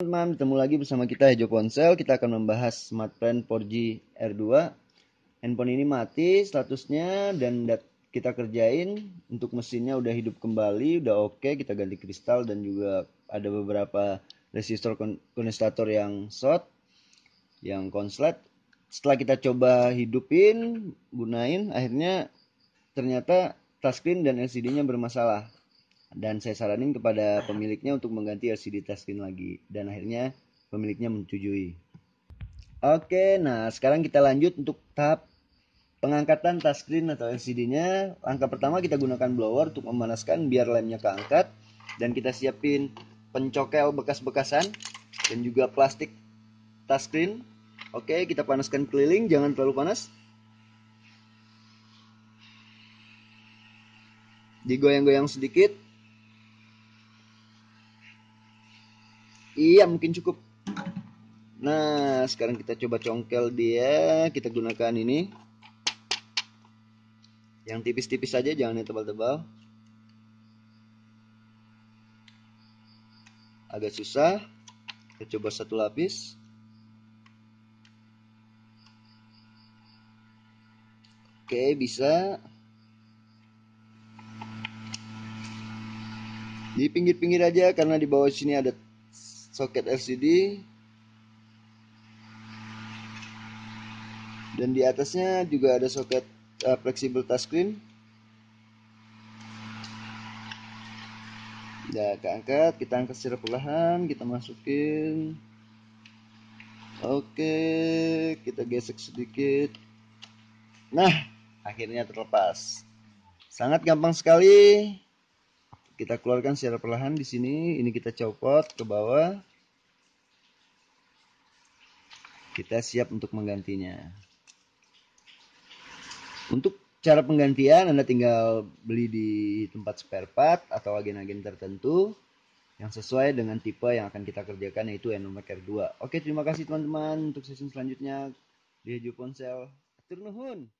teman-teman, bertemu lagi bersama kita Hejo Ponsel. Kita akan membahas smartphone 4G R2. Handphone ini mati statusnya dan kita kerjain untuk mesinnya udah hidup kembali, udah oke, okay. kita ganti kristal dan juga ada beberapa resistor kondensator yang short, yang konslet. Setelah kita coba hidupin, gunain, akhirnya ternyata touchscreen dan LCD-nya bermasalah dan saya saranin kepada pemiliknya untuk mengganti LCD touchscreen lagi dan akhirnya pemiliknya menyetujui. Oke, nah sekarang kita lanjut untuk tahap pengangkatan touchscreen atau LCD-nya. Langkah pertama kita gunakan blower untuk memanaskan biar lemnya keangkat dan kita siapin pencokel bekas-bekasan dan juga plastik touchscreen. Oke, kita panaskan keliling, jangan terlalu panas. Digoyang-goyang sedikit Iya, mungkin cukup. Nah, sekarang kita coba congkel dia. Kita gunakan ini. Yang tipis-tipis saja, jangan yang tebal-tebal. Agak susah. Kita coba satu lapis. Oke, bisa. Di pinggir-pinggir aja karena di bawah sini ada soket LCD dan di atasnya juga ada soket uh, eh, fleksibel touchscreen ya keangkat kita angkat secara perlahan kita masukin oke kita gesek sedikit nah akhirnya terlepas sangat gampang sekali kita keluarkan secara perlahan di sini ini kita copot ke bawah kita siap untuk menggantinya untuk cara penggantian Anda tinggal beli di tempat spare part atau agen-agen tertentu yang sesuai dengan tipe yang akan kita kerjakan yaitu n R2. Oke, terima kasih teman-teman untuk sesi selanjutnya di Juponsel. Ponsel nuhun.